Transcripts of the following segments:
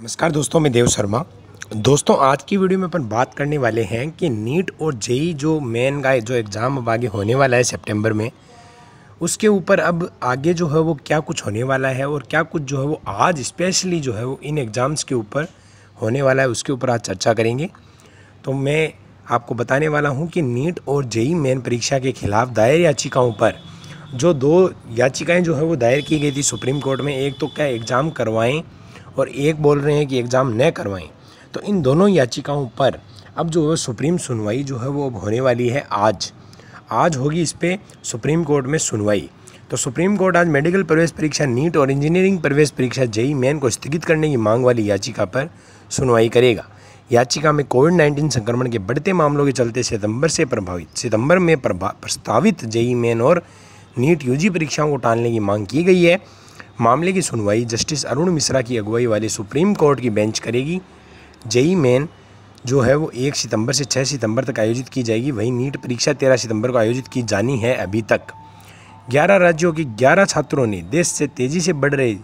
नमस्कार दोस्तों मैं देव शर्मा दोस्तों आज की वीडियो में अपन बात करने वाले हैं कि नीट और जेई जो मेन का जो एग्ज़ाम अब आगे होने वाला है सितंबर में उसके ऊपर अब आगे जो है वो क्या कुछ होने वाला है और क्या कुछ जो है वो आज स्पेशली जो है वो इन एग्ज़ाम्स के ऊपर होने वाला है उसके ऊपर आज चर्चा करेंगे तो मैं आपको बताने वाला हूँ कि नीट और जेई मेन परीक्षा के खिलाफ दायर याचिकाओं पर जो दो याचिकाएँ जो है वो दायर की गई थी सुप्रीम कोर्ट में एक तो क्या एग्ज़ाम करवाएँ और एक बोल रहे हैं कि एग्ज़ाम न करवाएं तो इन दोनों याचिकाओं पर अब जो है सुप्रीम सुनवाई जो है वो अब होने वाली है आज आज होगी इस पर सुप्रीम कोर्ट में सुनवाई तो सुप्रीम कोर्ट आज मेडिकल प्रवेश परीक्षा नीट और इंजीनियरिंग प्रवेश परीक्षा जेई मेन को स्थगित करने की मांग वाली याचिका पर सुनवाई करेगा याचिका में कोविड 19 संक्रमण के बढ़ते मामलों के चलते सितंबर से प्रभावित सितंबर में प्रस्तावित जेई मेन और नीट यूजी परीक्षाओं को टालने की मांग की गई है मामले की सुनवाई जस्टिस अरुण मिश्रा की अगुवाई वाले सुप्रीम कोर्ट की बेंच करेगी जेई मेन जो है वो एक सितंबर से छः सितंबर तक आयोजित की जाएगी वहीं नीट परीक्षा तेरह सितंबर को आयोजित की जानी है अभी तक ग्यारह राज्यों के ग्यारह छात्रों ने देश से तेज़ी से बढ़ रही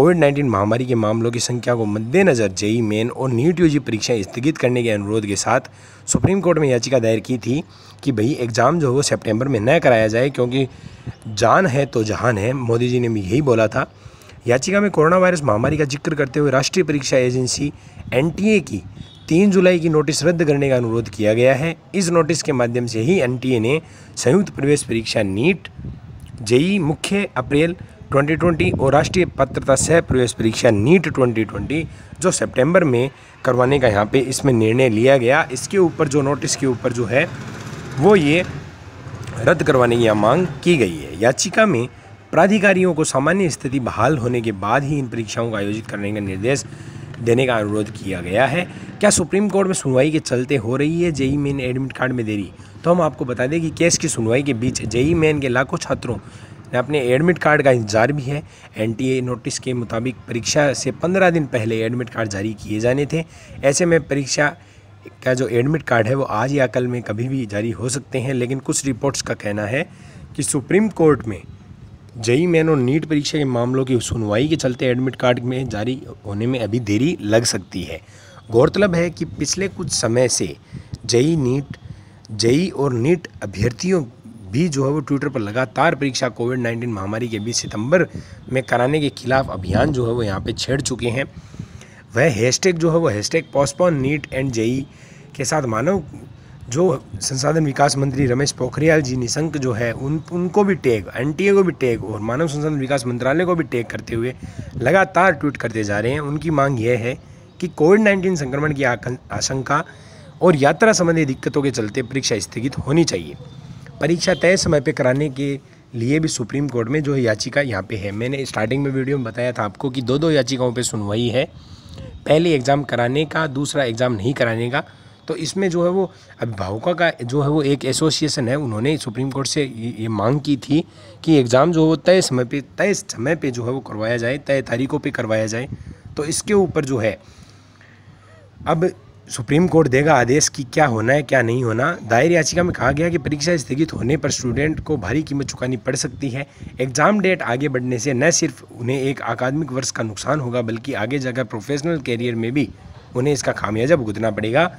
कोविड नाइन्टीन महामारी के मामलों की संख्या को मद्देनजर जेई मेन और नीट यूजी परीक्षाएं स्थगित करने के अनुरोध के साथ सुप्रीम कोर्ट में याचिका दायर की थी कि भाई एग्ज़ाम जो हो सेप्टेम्बर में न कराया जाए क्योंकि जान है तो जहान है मोदी जी ने भी यही बोला था याचिका में कोरोना वायरस महामारी का जिक्र करते हुए राष्ट्रीय परीक्षा एजेंसी एन की तीन जुलाई की नोटिस रद्द करने का अनुरोध किया गया है इस नोटिस के माध्यम से ही एन ने संयुक्त प्रवेश परीक्षा नीट जेई मुख्य अप्रैल 2020 और राष्ट्रीय पात्रता सह प्रवेश परीक्षा नीट 2020 जो सितंबर में करवाने का यहाँ पे इसमें निर्णय लिया गया इसके ऊपर जो नोटिस के ऊपर जो है वो ये रद्द करवाने की मांग की गई है याचिका में प्राधिकारियों को सामान्य स्थिति बहाल होने के बाद ही इन परीक्षाओं का आयोजित करने का निर्देश देने का अनुरोध किया गया है क्या सुप्रीम कोर्ट में सुनवाई के चलते हो रही है जेई मेन एडमिट कार्ड में देरी तो हम आपको बता दें कि केस की सुनवाई के बीच जेई मेन के लाखों छात्रों अपने एडमिट कार्ड का इंतजार भी है एनटीए नोटिस के मुताबिक परीक्षा से पंद्रह दिन पहले एडमिट कार्ड जारी किए जाने थे ऐसे में परीक्षा का जो एडमिट कार्ड है वो आज या कल में कभी भी जारी हो सकते हैं लेकिन कुछ रिपोर्ट्स का कहना है कि सुप्रीम कोर्ट में जई मैन और नीट परीक्षा के मामलों की सुनवाई के चलते एडमिट कार्ड में जारी होने में अभी देरी लग सकती है गौरतलब है कि पिछले कुछ समय से जई नीट जई और नीट अभ्यर्थियों भी जो है वो ट्विटर पर लगातार परीक्षा कोविड नाइन्टीन महामारी के बीच सितंबर में कराने के खिलाफ अभियान जो है वो यहाँ पे छेड़ चुके हैं वह हैशटैग जो है वो hashtag postpone NEET and JEE के साथ मानव जो संसाधन विकास मंत्री रमेश पोखरियाल जी निशंक जो है उन उनको भी टैग एनटीए को भी टैग और मानव संसाधन विकास मंत्रालय को भी टैग करते हुए लगातार ट्वीट करते जा रहे हैं उनकी मांग यह है कि कोविड नाइन्टीन संक्रमण की आशंका और यात्रा संबंधी दिक्कतों के चलते परीक्षा स्थगित होनी चाहिए परीक्षा तय समय पर कराने के लिए भी सुप्रीम कोर्ट में जो याचिका यहाँ पे है मैंने स्टार्टिंग में वीडियो में बताया था आपको कि दो दो याचिकाओं पे सुनवाई है पहले एग्ज़ाम कराने का दूसरा एग्ज़ाम नहीं कराने का तो इसमें जो है वो अभिभावकों का जो है वो एक एसोसिएशन है उन्होंने सुप्रीम कोर्ट से ये मांग की थी कि एग्ज़ाम जो है वो तय समय पर तय समय पर जो है वो करवाया जाए तय तारीखों पर करवाया जाए तो इसके ऊपर जो है अब सुप्रीम कोर्ट देगा आदेश कि क्या होना है क्या नहीं होना दायर याचिका में कहा गया कि परीक्षा स्थगित होने पर स्टूडेंट को भारी कीमत चुकानी पड़ सकती है एग्जाम डेट आगे बढ़ने से न सिर्फ उन्हें एक अकादमिक वर्ष का नुकसान होगा बल्कि आगे जाकर प्रोफेशनल कैरियर में भी उन्हें इसका खामियाजा भुगतना पड़ेगा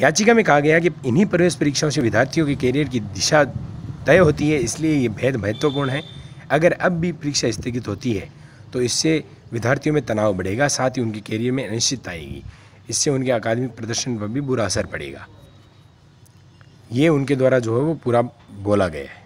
याचिका में कहा गया कि इन्हीं प्रवेश परीक्षाओं से विद्यार्थियों के कैरियर की दिशा तय होती है इसलिए ये भेद महत्वपूर्ण है अगर अब भी परीक्षा स्थगित होती है तो इससे विद्यार्थियों में तनाव बढ़ेगा साथ ही उनके कैरियर में अनिश्चितता आएगी इससे उनके अकादमिक प्रदर्शन पर भी बुरा असर पड़ेगा ये उनके द्वारा जो है वो पूरा बोला गया है